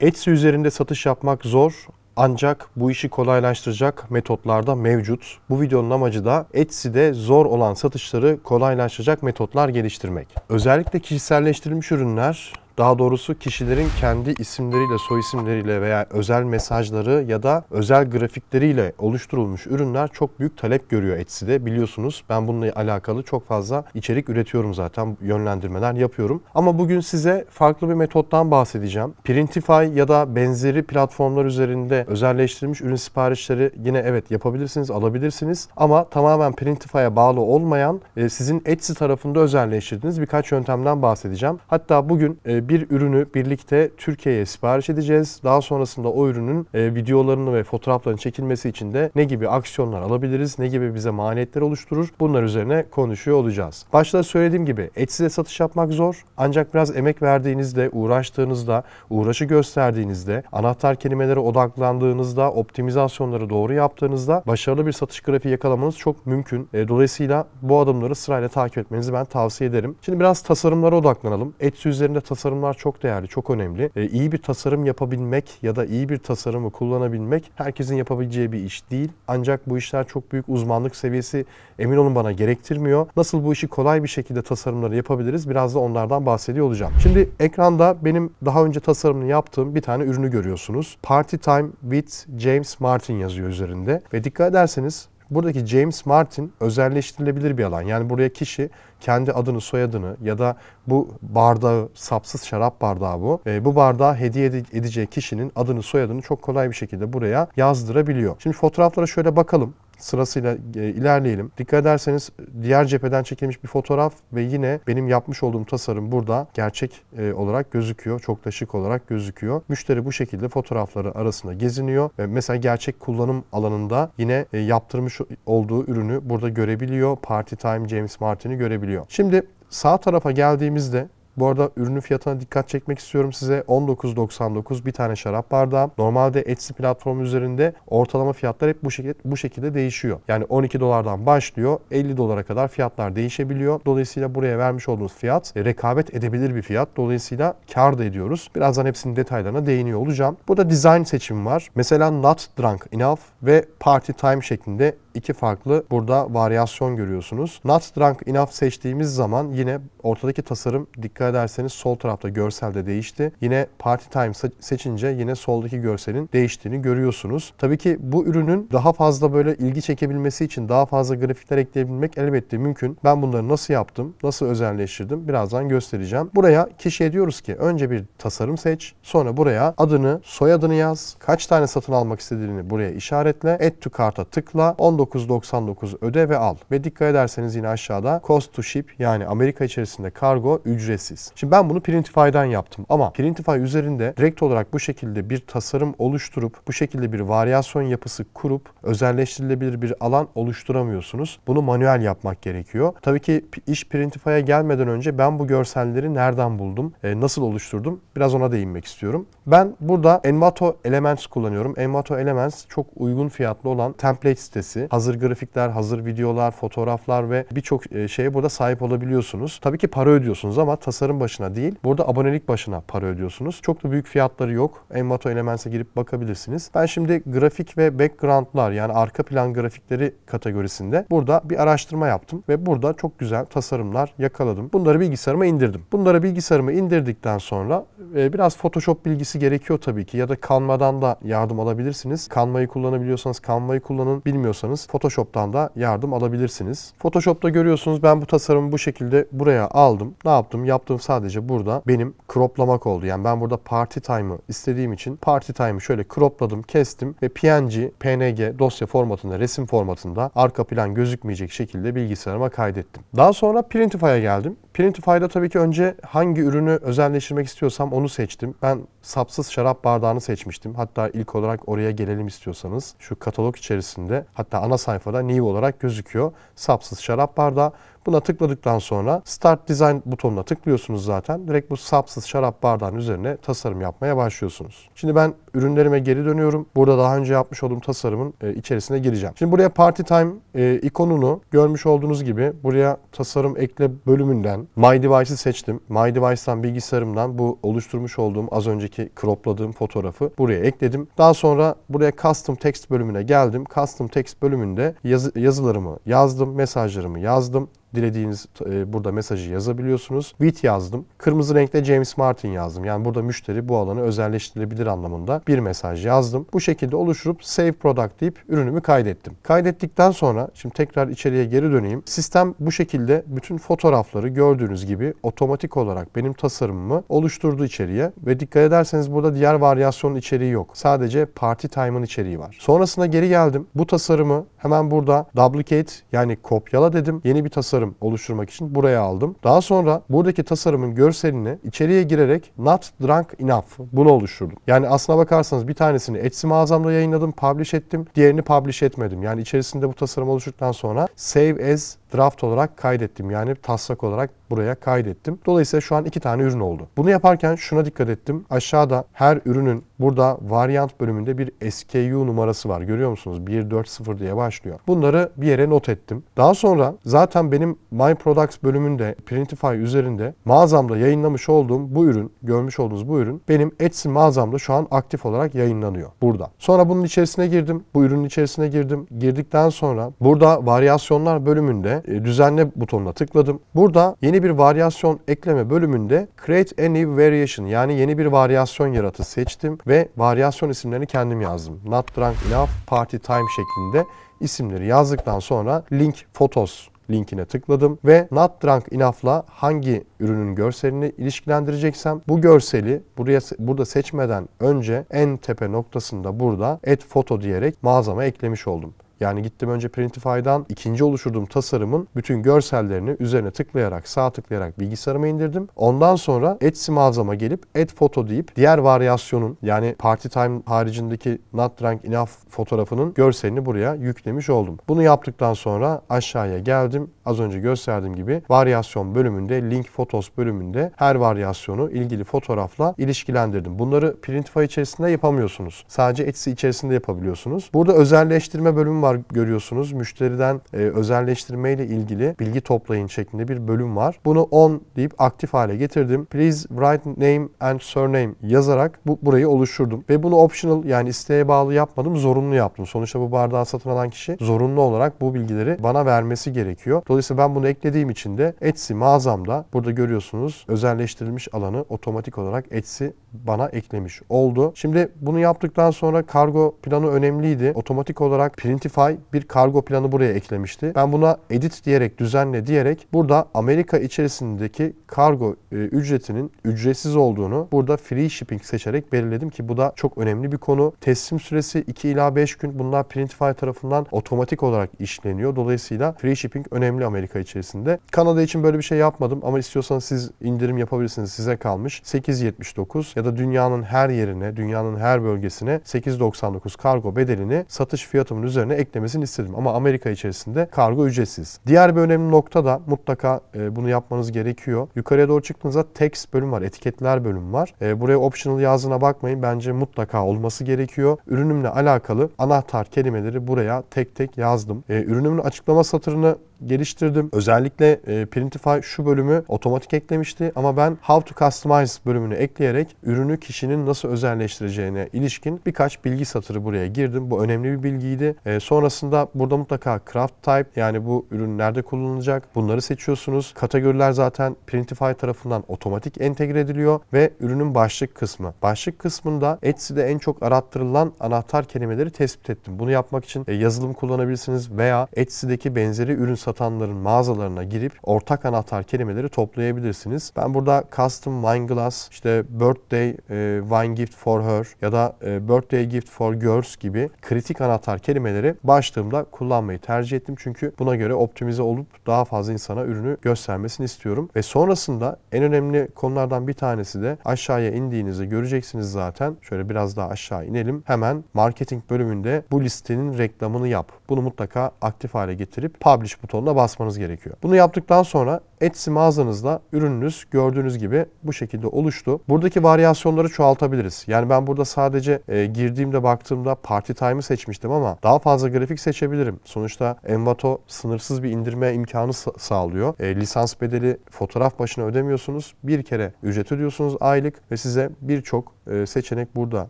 Etsy üzerinde satış yapmak zor ancak bu işi kolaylaştıracak metotlar da mevcut. Bu videonun amacı da Etsy'de zor olan satışları kolaylaştıracak metotlar geliştirmek. Özellikle kişiselleştirilmiş ürünler daha doğrusu kişilerin kendi isimleriyle, soy isimleriyle veya özel mesajları ya da özel grafikleriyle oluşturulmuş ürünler çok büyük talep görüyor Etsy'de. Biliyorsunuz ben bununla alakalı çok fazla içerik üretiyorum zaten. Yönlendirmeler yapıyorum. Ama bugün size farklı bir metottan bahsedeceğim. Printify ya da benzeri platformlar üzerinde özelleştirilmiş ürün siparişleri yine evet yapabilirsiniz, alabilirsiniz. Ama tamamen Printify'a bağlı olmayan e, sizin Etsy tarafında özelleştirdiğiniz birkaç yöntemden bahsedeceğim. Hatta bugün e, bir ürünü birlikte Türkiye'ye sipariş edeceğiz. Daha sonrasında o ürünün e, videolarını ve fotoğraflarını çekilmesi için de ne gibi aksiyonlar alabiliriz, ne gibi bize maliyetler oluşturur bunlar üzerine konuşuyor olacağız. Başta söylediğim gibi Etsy'de satış yapmak zor ancak biraz emek verdiğinizde, uğraştığınızda, uğraşı gösterdiğinizde, anahtar kelimelere odaklandığınızda, optimizasyonları doğru yaptığınızda başarılı bir satış grafiği yakalamanız çok mümkün. E, dolayısıyla bu adımları sırayla takip etmenizi ben tavsiye ederim. Şimdi biraz tasarımlara odaklanalım. Etsy üzerinde tasarım tasarımlar çok değerli, çok önemli. E, iyi bir tasarım yapabilmek ya da iyi bir tasarımı kullanabilmek herkesin yapabileceği bir iş değil. Ancak bu işler çok büyük uzmanlık seviyesi emin olun bana gerektirmiyor. Nasıl bu işi kolay bir şekilde tasarımları yapabiliriz? Biraz da onlardan bahsediyor olacağım. Şimdi ekranda benim daha önce tasarımını yaptığım bir tane ürünü görüyorsunuz. Party Time with James Martin yazıyor üzerinde. Ve dikkat ederseniz Buradaki James Martin özelleştirilebilir bir alan. Yani buraya kişi kendi adını, soyadını ya da bu bardağı, sapsız şarap bardağı bu. E, bu bardağı hediye edeceği kişinin adını, soyadını çok kolay bir şekilde buraya yazdırabiliyor. Şimdi fotoğraflara şöyle bakalım sırasıyla e, ilerleyelim. Dikkat ederseniz diğer cepheden çekilmiş bir fotoğraf ve yine benim yapmış olduğum tasarım burada gerçek e, olarak gözüküyor. Çok da şık olarak gözüküyor. Müşteri bu şekilde fotoğrafları arasında geziniyor. Mesela gerçek kullanım alanında yine e, yaptırmış olduğu ürünü burada görebiliyor. Party Time James Martin'i görebiliyor. Şimdi sağ tarafa geldiğimizde bu arada ürünün fiyatına dikkat çekmek istiyorum size. 19.99 bir tane şarap bardağı. Normalde Etsy platformu üzerinde ortalama fiyatlar hep bu şekilde bu şekilde değişiyor. Yani 12 dolardan başlıyor 50 dolara kadar fiyatlar değişebiliyor. Dolayısıyla buraya vermiş olduğunuz fiyat e, rekabet edebilir bir fiyat. Dolayısıyla kar da ediyoruz. Birazdan hepsinin detaylarına değiniyor olacağım. Burada design seçimi var. Mesela Not Drunk Enough ve Party Time şeklinde iki farklı burada varyasyon görüyorsunuz. Not Drunk Enough seçtiğimiz zaman yine ortadaki tasarım dikkat ederseniz sol tarafta görselde değişti. Yine Party Time seçince yine soldaki görselin değiştiğini görüyorsunuz. Tabii ki bu ürünün daha fazla böyle ilgi çekebilmesi için daha fazla grafikler ekleyebilmek elbette mümkün. Ben bunları nasıl yaptım, nasıl özelleştirdim birazdan göstereceğim. Buraya kişiye diyoruz ki önce bir tasarım seç, sonra buraya adını, soyadını yaz, kaç tane satın almak istediğini buraya işaretle, add to karta tıkla, 19 19.99 öde ve al. Ve dikkat ederseniz yine aşağıda cost to ship yani Amerika içerisinde kargo ücretsiz. Şimdi ben bunu Printify'dan yaptım ama Printify üzerinde direkt olarak bu şekilde bir tasarım oluşturup bu şekilde bir varyasyon yapısı kurup özelleştirilebilir bir alan oluşturamıyorsunuz. Bunu manuel yapmak gerekiyor. Tabii ki iş Printify'a gelmeden önce ben bu görselleri nereden buldum, e, nasıl oluşturdum biraz ona değinmek istiyorum. Ben burada Envato Elements kullanıyorum. Envato Elements çok uygun fiyatlı olan template sitesi hazır grafikler, hazır videolar, fotoğraflar ve birçok e, şeye burada sahip olabiliyorsunuz. Tabii ki para ödüyorsunuz ama tasarım başına değil. Burada abonelik başına para ödüyorsunuz. Çok da büyük fiyatları yok. Envato Elements'e girip bakabilirsiniz. Ben şimdi grafik ve backgroundlar yani arka plan grafikleri kategorisinde burada bir araştırma yaptım ve burada çok güzel tasarımlar yakaladım. Bunları bilgisayarıma indirdim. Bunları bilgisayarıma indirdikten sonra e, biraz Photoshop bilgisi gerekiyor tabii ki ya da Canva'dan da yardım alabilirsiniz. Canva'yı kullanabiliyorsanız Canva'yı kullanın. Bilmiyorsanız Photoshop'tan da yardım alabilirsiniz. Photoshop'ta görüyorsunuz ben bu tasarımı bu şekilde buraya aldım. Ne yaptım? Yaptığım sadece burada benim croplamak oldu. Yani ben burada party time'ı istediğim için party time'ı şöyle cropladım, kestim ve PNG, PNG dosya formatında, resim formatında arka plan gözükmeyecek şekilde bilgisayarıma kaydettim. Daha sonra Printify'a geldim. Printify'da tabii ki önce hangi ürünü özelleştirmek istiyorsam onu seçtim. Ben sapsız şarap bardağını seçmiştim. Hatta ilk olarak oraya gelelim istiyorsanız. Şu katalog içerisinde hatta ana sayfada New olarak gözüküyor. Sapsız şarap bardağı. Buna tıkladıktan sonra Start Design butonuna tıklıyorsunuz zaten. Direkt bu sapsız şarap bardağının üzerine tasarım yapmaya başlıyorsunuz. Şimdi ben ürünlerime geri dönüyorum. Burada daha önce yapmış olduğum tasarımın e, içerisine gireceğim. Şimdi buraya Party Time e, ikonunu görmüş olduğunuz gibi buraya tasarım ekle bölümünden My Device'ı seçtim. My Device'tan bilgisayarımdan bu oluşturmuş olduğum az önceki kropladığım fotoğrafı buraya ekledim. Daha sonra buraya Custom Text bölümüne geldim. Custom Text bölümünde yazı, yazılarımı yazdım, mesajlarımı yazdım dilediğiniz e, burada mesajı yazabiliyorsunuz. Wit yazdım. Kırmızı renkte James Martin yazdım. Yani burada müşteri bu alanı özelleştirilebilir anlamında bir mesaj yazdım. Bu şekilde oluşturup save product deyip ürünümü kaydettim. Kaydettikten sonra şimdi tekrar içeriye geri döneyim. Sistem bu şekilde bütün fotoğrafları gördüğünüz gibi otomatik olarak benim tasarımımı oluşturdu içeriye ve dikkat ederseniz burada diğer varyasyon içeriği yok. Sadece party time'ın içeriği var. Sonrasında geri geldim. Bu tasarımı hemen burada duplicate yani kopyala dedim. Yeni bir tasarım tasarım oluşturmak için buraya aldım. Daha sonra buradaki tasarımın görselini içeriye girerek Not Drunk Enough bunu oluşturdum. Yani aslına bakarsanız bir tanesini Etsy mağazamda yayınladım, publish ettim. Diğerini publish etmedim. Yani içerisinde bu tasarım oluştuktan sonra Save As draft olarak kaydettim. Yani taslak olarak buraya kaydettim. Dolayısıyla şu an iki tane ürün oldu. Bunu yaparken şuna dikkat ettim. Aşağıda her ürünün burada variant bölümünde bir SKU numarası var. Görüyor musunuz? 140 diye başlıyor. Bunları bir yere not ettim. Daha sonra zaten benim My Products bölümünde Printify üzerinde mağazamda yayınlamış olduğum bu ürün, görmüş olduğunuz bu ürün benim Etsy mağazamda şu an aktif olarak yayınlanıyor burada. Sonra bunun içerisine girdim. Bu ürünün içerisine girdim. Girdikten sonra burada varyasyonlar bölümünde e, düzenle butonuna tıkladım. Burada yeni bir varyasyon ekleme bölümünde Create a new variation yani yeni bir varyasyon yaratı seçtim ve varyasyon isimlerini kendim yazdım. Not drunk enough, party time şeklinde isimleri yazdıktan sonra link photos linkine tıkladım ve Not Drunk Enough'la hangi ürünün görselini ilişkilendireceksem bu görseli buraya burada seçmeden önce en tepe noktasında burada et foto diyerek mağazama eklemiş oldum. Yani gittim önce Printify'dan ikinci oluşturduğum tasarımın bütün görsellerini üzerine tıklayarak, sağ tıklayarak bilgisayarıma indirdim. Ondan sonra Etsy mağazama gelip Add Photo deyip diğer varyasyonun yani Party Time haricindeki Not Drunk Enough fotoğrafının görselini buraya yüklemiş oldum. Bunu yaptıktan sonra aşağıya geldim. Az önce gösterdiğim gibi varyasyon bölümünde Link Photos bölümünde her varyasyonu ilgili fotoğrafla ilişkilendirdim. Bunları Printify içerisinde yapamıyorsunuz. Sadece Etsy içerisinde yapabiliyorsunuz. Burada özelleştirme bölümü var var görüyorsunuz. Müşteriden e, özelleştirme ile ilgili bilgi toplayın şeklinde bir bölüm var. Bunu on deyip aktif hale getirdim. Please write name and surname yazarak bu burayı oluşturdum. Ve bunu optional yani isteğe bağlı yapmadım. Zorunlu yaptım. Sonuçta bu bardağı satın alan kişi zorunlu olarak bu bilgileri bana vermesi gerekiyor. Dolayısıyla ben bunu eklediğim için de Etsy mağazamda burada görüyorsunuz özelleştirilmiş alanı otomatik olarak Etsy bana eklemiş oldu. Şimdi bunu yaptıktan sonra kargo planı önemliydi. Otomatik olarak Printify Spotify bir kargo planı buraya eklemişti. Ben buna edit diyerek, düzenle diyerek burada Amerika içerisindeki kargo e, ücretinin ücretsiz olduğunu burada free shipping seçerek belirledim ki bu da çok önemli bir konu. Teslim süresi 2 ila 5 gün. Bunlar Printify tarafından otomatik olarak işleniyor. Dolayısıyla free shipping önemli Amerika içerisinde. Kanada için böyle bir şey yapmadım ama istiyorsanız siz indirim yapabilirsiniz. Size kalmış. 8.79 ya da dünyanın her yerine, dünyanın her bölgesine 8.99 kargo bedelini satış fiyatımın üzerine eklemesini istedim. Ama Amerika içerisinde kargo ücretsiz. Diğer bir önemli nokta da mutlaka e, bunu yapmanız gerekiyor. Yukarıya doğru çıktığınızda text bölüm var, etiketler bölüm var. E, buraya optional yazına bakmayın. Bence mutlaka olması gerekiyor. Ürünümle alakalı anahtar kelimeleri buraya tek tek yazdım. E, ürünümün açıklama satırını geliştirdim. Özellikle e, Printify şu bölümü otomatik eklemişti ama ben How to Customize bölümünü ekleyerek ürünü kişinin nasıl özelleştireceğine ilişkin birkaç bilgi satırı buraya girdim. Bu önemli bir bilgiydi. E, sonrasında burada mutlaka craft type yani bu ürün nerede kullanılacak bunları seçiyorsunuz. Kategoriler zaten Printify tarafından otomatik entegre ediliyor ve ürünün başlık kısmı. Başlık kısmında Etsy'de en çok arattırılan anahtar kelimeleri tespit ettim. Bunu yapmak için e, yazılım kullanabilirsiniz veya Etsy'deki benzeri ürün satanların mağazalarına girip ortak anahtar kelimeleri toplayabilirsiniz. Ben burada custom wine glass, işte birthday e, wine gift for her ya da e, birthday gift for girls gibi kritik anahtar kelimeleri başlığımda kullanmayı tercih ettim. Çünkü buna göre optimize olup daha fazla insana ürünü göstermesini istiyorum. Ve sonrasında en önemli konulardan bir tanesi de aşağıya indiğinizi göreceksiniz zaten. Şöyle biraz daha aşağı inelim. Hemen marketing bölümünde bu listenin reklamını yap bunu mutlaka aktif hale getirip publish butonuna basmanız gerekiyor. Bunu yaptıktan sonra Etsy mağazanızda ürününüz gördüğünüz gibi bu şekilde oluştu. Buradaki varyasyonları çoğaltabiliriz. Yani ben burada sadece e, girdiğimde baktığımda party time'ı seçmiştim ama daha fazla grafik seçebilirim. Sonuçta Envato sınırsız bir indirme imkanı sağlıyor. E, lisans bedeli fotoğraf başına ödemiyorsunuz. Bir kere ücret ödüyorsunuz aylık ve size birçok e, seçenek burada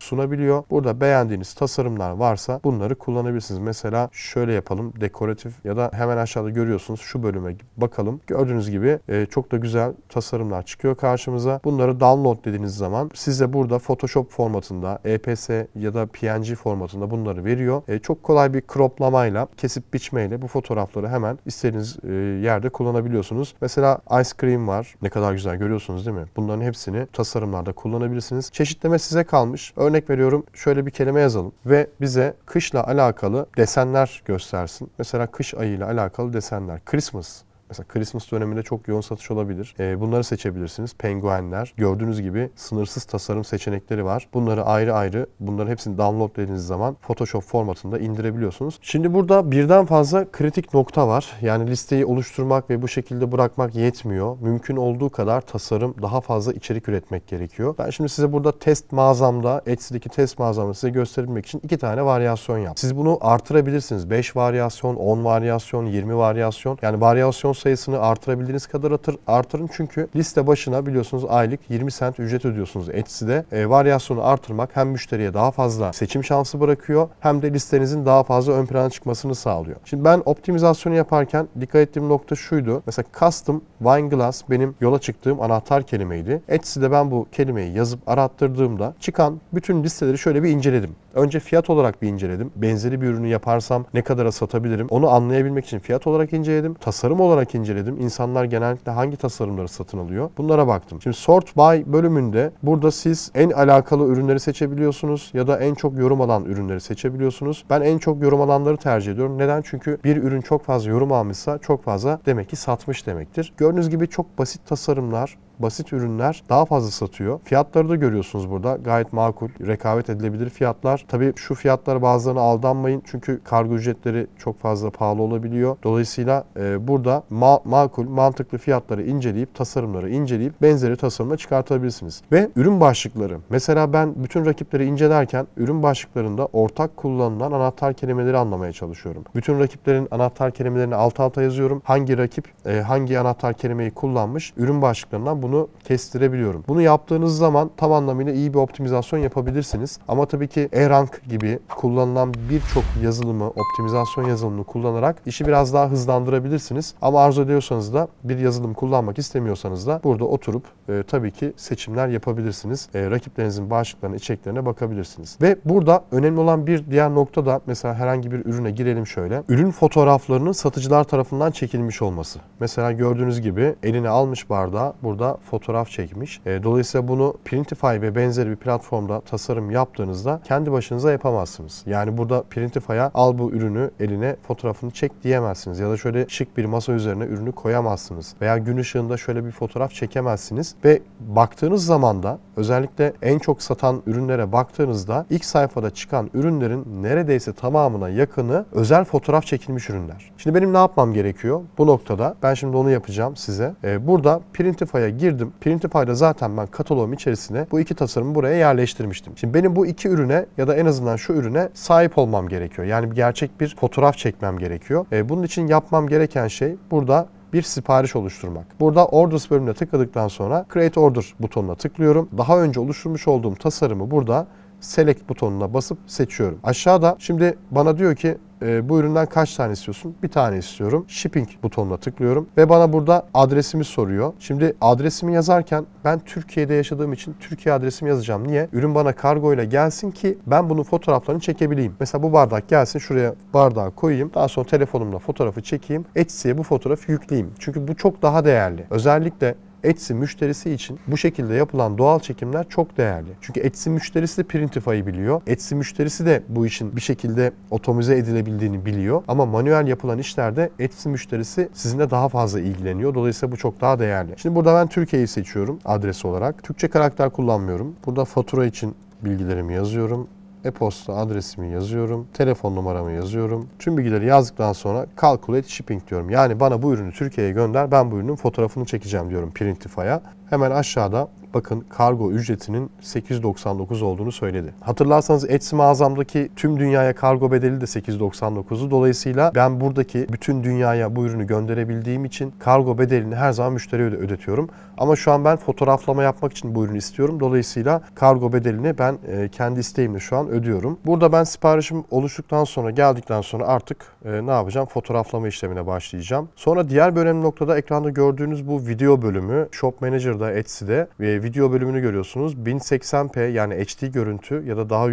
sunabiliyor. Burada beğendiğiniz tasarımlar varsa bunları kullanabilirsiniz. Mesela şöyle yapalım dekoratif ya da hemen aşağıda görüyorsunuz şu bölüme bakalım. Gördüğünüz gibi gibi e, çok da güzel tasarımlar çıkıyor karşımıza. Bunları download dediğiniz zaman size burada Photoshop formatında, EPS ya da PNG formatında bunları veriyor. E, çok kolay bir croplamayla, kesip biçmeyle bu fotoğrafları hemen istediğiniz e, yerde kullanabiliyorsunuz. Mesela Ice Cream var. Ne kadar güzel görüyorsunuz değil mi? Bunların hepsini tasarımlarda kullanabilirsiniz. Çeşitleme size kalmış. Örnek veriyorum şöyle bir kelime yazalım ve bize kışla alakalı desenler göstersin. Mesela kış ayıyla alakalı desenler. Christmas Mesela Christmas döneminde çok yoğun satış olabilir. E, bunları seçebilirsiniz. Penguenler. Gördüğünüz gibi sınırsız tasarım seçenekleri var. Bunları ayrı ayrı bunların hepsini download downloadlediğiniz zaman Photoshop formatında indirebiliyorsunuz. Şimdi burada birden fazla kritik nokta var. Yani listeyi oluşturmak ve bu şekilde bırakmak yetmiyor. Mümkün olduğu kadar tasarım daha fazla içerik üretmek gerekiyor. Ben şimdi size burada test mağazamda, Etsy'deki test mağazamda size gösterebilmek için iki tane varyasyon yap. Siz bunu artırabilirsiniz. 5 varyasyon, 10 varyasyon, 20 varyasyon. Yani varyasyon sayısını artırabildiğiniz kadar atır, artırın. Çünkü liste başına biliyorsunuz aylık 20 sent ücret ödüyorsunuz Etsy'de. E, varyasyonu artırmak hem müşteriye daha fazla seçim şansı bırakıyor hem de listenizin daha fazla ön plana çıkmasını sağlıyor. Şimdi ben optimizasyonu yaparken dikkat ettiğim nokta şuydu. Mesela custom wine glass benim yola çıktığım anahtar kelimeydi. Etsy'de ben bu kelimeyi yazıp arattırdığımda çıkan bütün listeleri şöyle bir inceledim. Önce fiyat olarak bir inceledim. Benzeri bir ürünü yaparsam ne kadara satabilirim? Onu anlayabilmek için fiyat olarak inceledim. Tasarım olarak bakarak inceledim. İnsanlar genellikle hangi tasarımları satın alıyor? Bunlara baktım. Şimdi Sort By bölümünde burada siz en alakalı ürünleri seçebiliyorsunuz ya da en çok yorum alan ürünleri seçebiliyorsunuz. Ben en çok yorum alanları tercih ediyorum. Neden? Çünkü bir ürün çok fazla yorum almışsa çok fazla demek ki satmış demektir. Gördüğünüz gibi çok basit tasarımlar, basit ürünler daha fazla satıyor. Fiyatları da görüyorsunuz burada. Gayet makul, rekabet edilebilir fiyatlar. Tabii şu fiyatlara bazılarına aldanmayın. Çünkü kargo ücretleri çok fazla pahalı olabiliyor. Dolayısıyla e, burada ma- makul, mantıklı fiyatları inceleyip, tasarımları inceleyip benzeri tasarıma çıkartabilirsiniz. Ve ürün başlıkları. Mesela ben bütün rakipleri incelerken ürün başlıklarında ortak kullanılan anahtar kelimeleri anlamaya çalışıyorum. Bütün rakiplerin anahtar kelimelerini alt alta yazıyorum. Hangi rakip e, hangi anahtar kelimeyi kullanmış ürün başlıklarından bunu kestirebiliyorum. Bunu yaptığınız zaman tam anlamıyla iyi bir optimizasyon yapabilirsiniz. Ama tabii ki E-Rank gibi kullanılan birçok yazılımı, optimizasyon yazılımını kullanarak işi biraz daha hızlandırabilirsiniz. Ama arzu ediyorsanız da bir yazılım kullanmak istemiyorsanız da burada oturup e, tabii ki seçimler yapabilirsiniz. E, rakiplerinizin bağışıklarına, içeriklerine bakabilirsiniz. Ve burada önemli olan bir diğer nokta da mesela herhangi bir ürüne girelim şöyle. Ürün fotoğraflarının satıcılar tarafından çekilmiş olması. Mesela gördüğünüz gibi eline almış bardağı burada fotoğraf çekmiş. E, dolayısıyla bunu Printify ve benzeri bir platformda tasarım yaptığınızda kendi başınıza yapamazsınız. Yani burada Printify'a al bu ürünü eline fotoğrafını çek diyemezsiniz. Ya da şöyle şık bir masa üzerine ürünü koyamazsınız. Veya gün ışığında şöyle bir fotoğraf çekemezsiniz. Ve baktığınız zaman da Özellikle en çok satan ürünlere baktığınızda ilk sayfada çıkan ürünlerin neredeyse tamamına yakını özel fotoğraf çekilmiş ürünler. Şimdi benim ne yapmam gerekiyor? Bu noktada ben şimdi onu yapacağım size. Ee, burada Printify'a girdim. Printify'da zaten ben kataloğum içerisine bu iki tasarımı buraya yerleştirmiştim. Şimdi benim bu iki ürüne ya da en azından şu ürüne sahip olmam gerekiyor. Yani gerçek bir fotoğraf çekmem gerekiyor. Ee, bunun için yapmam gereken şey burada bir sipariş oluşturmak. Burada Orders bölümüne tıkladıktan sonra Create Order butonuna tıklıyorum. Daha önce oluşturmuş olduğum tasarımı burada Select butonuna basıp seçiyorum. Aşağıda şimdi bana diyor ki e, bu üründen kaç tane istiyorsun? Bir tane istiyorum. Shipping butonuna tıklıyorum ve bana burada adresimi soruyor. Şimdi adresimi yazarken ben Türkiye'de yaşadığım için Türkiye adresimi yazacağım. Niye? Ürün bana kargo ile gelsin ki ben bunun fotoğraflarını çekebileyim. Mesela bu bardak gelsin şuraya bardağı koyayım. Daha sonra telefonumla fotoğrafı çekeyim. Etsy'ye bu fotoğrafı yükleyeyim. Çünkü bu çok daha değerli. Özellikle Etsy müşterisi için bu şekilde yapılan doğal çekimler çok değerli. Çünkü Etsy müşterisi de Printify'ı biliyor. Etsy müşterisi de bu işin bir şekilde otomize edilebildiğini biliyor. Ama manuel yapılan işlerde Etsy müşterisi sizinle daha fazla ilgileniyor. Dolayısıyla bu çok daha değerli. Şimdi burada ben Türkiye'yi seçiyorum adres olarak. Türkçe karakter kullanmıyorum. Burada fatura için bilgilerimi yazıyorum e-posta adresimi yazıyorum, telefon numaramı yazıyorum. Tüm bilgileri yazdıktan sonra calculate shipping diyorum. Yani bana bu ürünü Türkiye'ye gönder, ben bu ürünün fotoğrafını çekeceğim diyorum Printify'a. Hemen aşağıda bakın kargo ücretinin 8.99 olduğunu söyledi. Hatırlarsanız Etsy mağazamdaki tüm dünyaya kargo bedeli de 8.99'u. Dolayısıyla ben buradaki bütün dünyaya bu ürünü gönderebildiğim için kargo bedelini her zaman müşteriye de ödetiyorum. Ama şu an ben fotoğraflama yapmak için bu ürünü istiyorum. Dolayısıyla kargo bedelini ben e, kendi isteğimle şu an ödüyorum. Burada ben siparişim oluştuktan sonra geldikten sonra artık e, ne yapacağım? Fotoğraflama işlemine başlayacağım. Sonra diğer bir önemli noktada ekranda gördüğünüz bu video bölümü Shop Manager Twitter'da, Etsy'de e, video bölümünü görüyorsunuz. 1080p yani HD görüntü ya da daha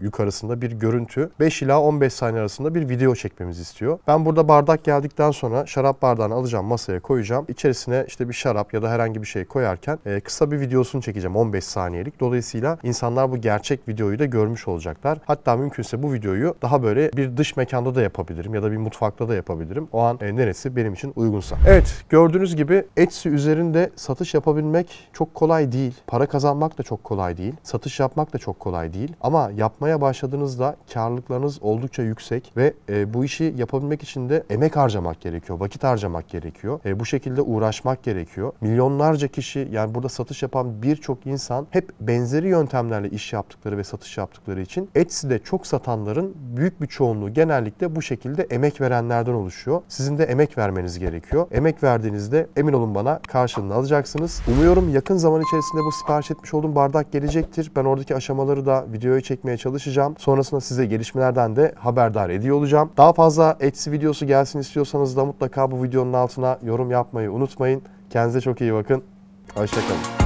yukarısında bir görüntü 5 ila 15 saniye arasında bir video çekmemizi istiyor. Ben burada bardak geldikten sonra şarap bardağını alacağım masaya koyacağım. İçerisine işte bir şarap ya da herhangi bir şey koyarken e, kısa bir videosunu çekeceğim 15 saniyelik. Dolayısıyla insanlar bu gerçek videoyu da görmüş olacaklar. Hatta mümkünse bu videoyu daha böyle bir dış mekanda da yapabilirim ya da bir mutfakta da yapabilirim. O an e, neresi benim için uygunsa. Evet gördüğünüz gibi Etsy üzerinde satış yapabilirsiniz yapabilmek çok kolay değil. Para kazanmak da çok kolay değil. Satış yapmak da çok kolay değil. Ama yapmaya başladığınızda karlılıklarınız oldukça yüksek ve e, bu işi yapabilmek için de emek harcamak gerekiyor. Vakit harcamak gerekiyor. E, bu şekilde uğraşmak gerekiyor. Milyonlarca kişi yani burada satış yapan birçok insan hep benzeri yöntemlerle iş yaptıkları ve satış yaptıkları için Etsy'de çok satanların büyük bir çoğunluğu genellikle bu şekilde emek verenlerden oluşuyor. Sizin de emek vermeniz gerekiyor. Emek verdiğinizde emin olun bana karşılığını alacaksınız. Umuyorum yakın zaman içerisinde bu sipariş etmiş olduğum bardak gelecektir. Ben oradaki aşamaları da videoya çekmeye çalışacağım. Sonrasında size gelişmelerden de haberdar ediyor olacağım. Daha fazla Etsy videosu gelsin istiyorsanız da mutlaka bu videonun altına yorum yapmayı unutmayın. Kendinize çok iyi bakın. Hoşçakalın.